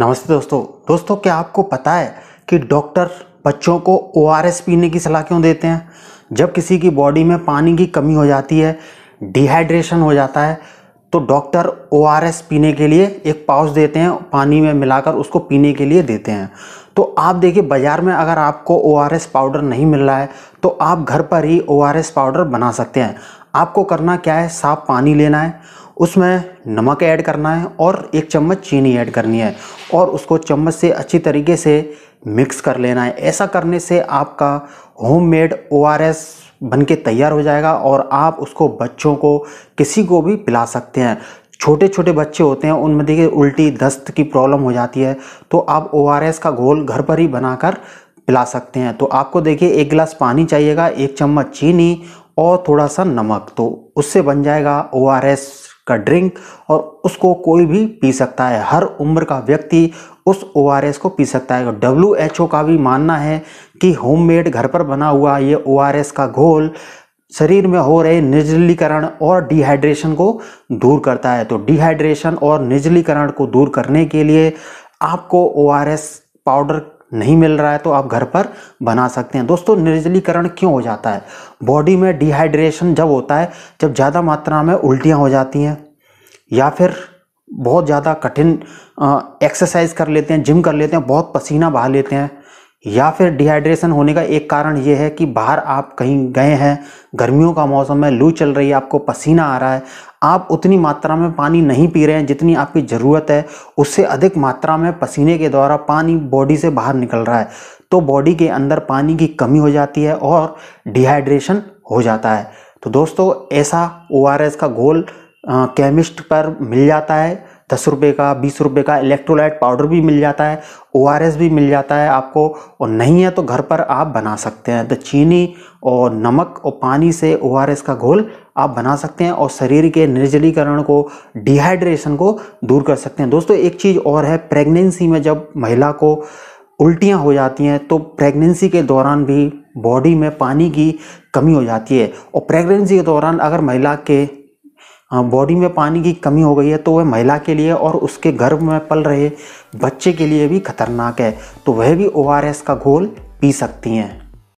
नमस्ते दोस्तों दोस्तों क्या आपको पता है कि डॉक्टर बच्चों को ओ पीने की सलाह क्यों देते हैं जब किसी की बॉडी में पानी की कमी हो जाती है डिहाइड्रेशन हो जाता है तो डॉक्टर ओ पीने के लिए एक पाउच देते हैं पानी में मिलाकर उसको पीने के लिए देते हैं तो आप देखिए बाज़ार में अगर आपको ओ पाउडर नहीं मिल रहा है तो आप घर पर ही ओ पाउडर बना सकते हैं आपको करना क्या है साफ पानी लेना है उसमें नमक ऐड करना है और एक चम्मच चीनी ऐड करनी है और उसको चम्मच से अच्छी तरीके से मिक्स कर लेना है ऐसा करने से आपका होममेड ओआरएस बन के तैयार हो जाएगा और आप उसको बच्चों को किसी को भी पिला सकते हैं छोटे छोटे बच्चे होते हैं उनमें देखिए उल्टी दस्त की प्रॉब्लम हो जाती है तो आप ओ का घोल घर पर ही बनाकर पिला सकते हैं तो आपको देखिए एक गिलास पानी चाहिएगा एक चम्मच चीनी और थोड़ा सा नमक तो उससे बन जाएगा ओ का ड्रिंक और उसको कोई भी पी सकता है हर उम्र का व्यक्ति उस ओ को पी सकता है डब्ल्यू एच ओ का भी मानना है कि होममेड घर पर बना हुआ ये ओ का घोल शरीर में हो रहे निजलीकरण और डिहाइड्रेशन को दूर करता है तो डिहाइड्रेशन और निजलीकरण को दूर करने के लिए आपको ओ पाउडर नहीं मिल रहा है तो आप घर पर बना सकते हैं दोस्तों निर्जलीकरण क्यों हो जाता है बॉडी में डिहाइड्रेशन जब होता है जब ज़्यादा मात्रा में उल्टियाँ हो जाती हैं या फिर बहुत ज़्यादा कठिन एक्सरसाइज कर लेते हैं जिम कर लेते हैं बहुत पसीना बहा लेते हैं या फिर डिहाइड्रेशन होने का एक कारण ये है कि बाहर आप कहीं गए हैं गर्मियों का मौसम है लू चल रही है आपको पसीना आ रहा है आप उतनी मात्रा में पानी नहीं पी रहे हैं जितनी आपकी ज़रूरत है उससे अधिक मात्रा में पसीने के द्वारा पानी बॉडी से बाहर निकल रहा है तो बॉडी के अंदर पानी की कमी हो जाती है और डिहाइड्रेशन हो जाता है तो दोस्तों ऐसा ओ का घोल केमिस्ट पर मिल जाता है दस रुपये का बीस रुपये का इलेक्ट्रोलाइट पाउडर भी मिल जाता है ओ भी मिल जाता है आपको और नहीं है तो घर पर आप बना सकते हैं तो चीनी और नमक और पानी से ओ का घोल आप बना सकते हैं और शरीर के निर्जलीकरण को डिहाइड्रेशन को दूर कर सकते हैं दोस्तों एक चीज़ और है प्रेगनेंसी में जब महिला को उल्टियाँ हो जाती हैं तो प्रेगनेंसी के दौरान भी बॉडी में पानी की कमी हो जाती है और प्रेगनेंसी के दौरान अगर महिला के बॉडी हाँ, में पानी की कमी हो गई है तो वह महिला के लिए और उसके गर्भ में पल रहे बच्चे के लिए भी खतरनाक है तो वह भी ओ का घोल पी सकती हैं